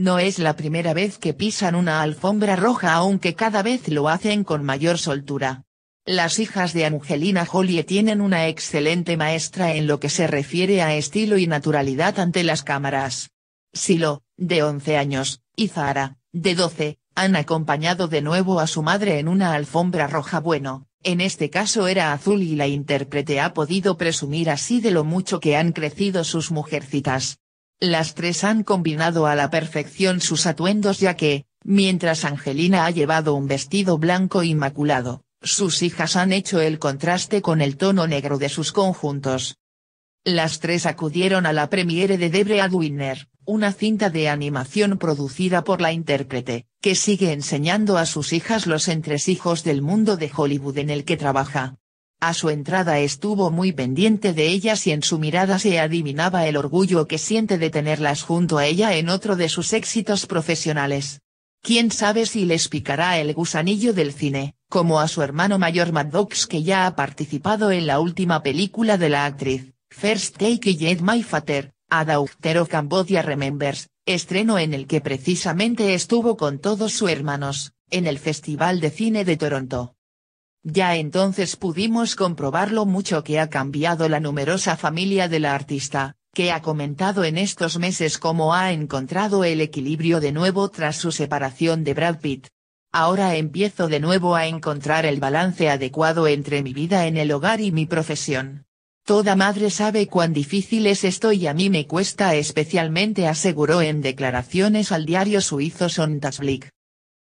No es la primera vez que pisan una alfombra roja aunque cada vez lo hacen con mayor soltura. Las hijas de Angelina Jolie tienen una excelente maestra en lo que se refiere a estilo y naturalidad ante las cámaras. Silo, de 11 años, y Zara, de 12, han acompañado de nuevo a su madre en una alfombra roja bueno, en este caso era azul y la intérprete ha podido presumir así de lo mucho que han crecido sus mujercitas. Las tres han combinado a la perfección sus atuendos ya que, mientras Angelina ha llevado un vestido blanco inmaculado, sus hijas han hecho el contraste con el tono negro de sus conjuntos. Las tres acudieron a la premiere de Debre Adwinner, una cinta de animación producida por la intérprete, que sigue enseñando a sus hijas los entresijos del mundo de Hollywood en el que trabaja. A su entrada estuvo muy pendiente de ellas y en su mirada se adivinaba el orgullo que siente de tenerlas junto a ella en otro de sus éxitos profesionales. Quién sabe si les picará el gusanillo del cine, como a su hermano mayor Maddox que ya ha participado en la última película de la actriz, First Take Yet My Father, of Cambodia Remembers, estreno en el que precisamente estuvo con todos sus hermanos, en el Festival de Cine de Toronto. Ya entonces pudimos comprobar lo mucho que ha cambiado la numerosa familia de la artista, que ha comentado en estos meses cómo ha encontrado el equilibrio de nuevo tras su separación de Brad Pitt. Ahora empiezo de nuevo a encontrar el balance adecuado entre mi vida en el hogar y mi profesión. Toda madre sabe cuán difícil es esto y a mí me cuesta especialmente, aseguró en declaraciones al diario suizo Sondasblick.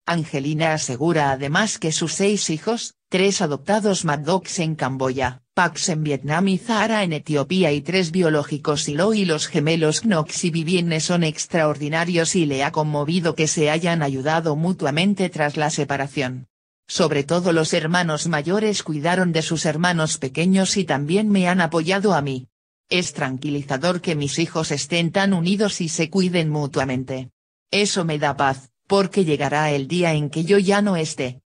Angelina asegura además que sus seis hijos, tres adoptados Maddox en Camboya, Pax en Vietnam y Zahara en Etiopía y tres biológicos Silo y los gemelos Knox y Vivienne son extraordinarios y le ha conmovido que se hayan ayudado mutuamente tras la separación. Sobre todo los hermanos mayores cuidaron de sus hermanos pequeños y también me han apoyado a mí. Es tranquilizador que mis hijos estén tan unidos y se cuiden mutuamente. Eso me da paz, porque llegará el día en que yo ya no esté.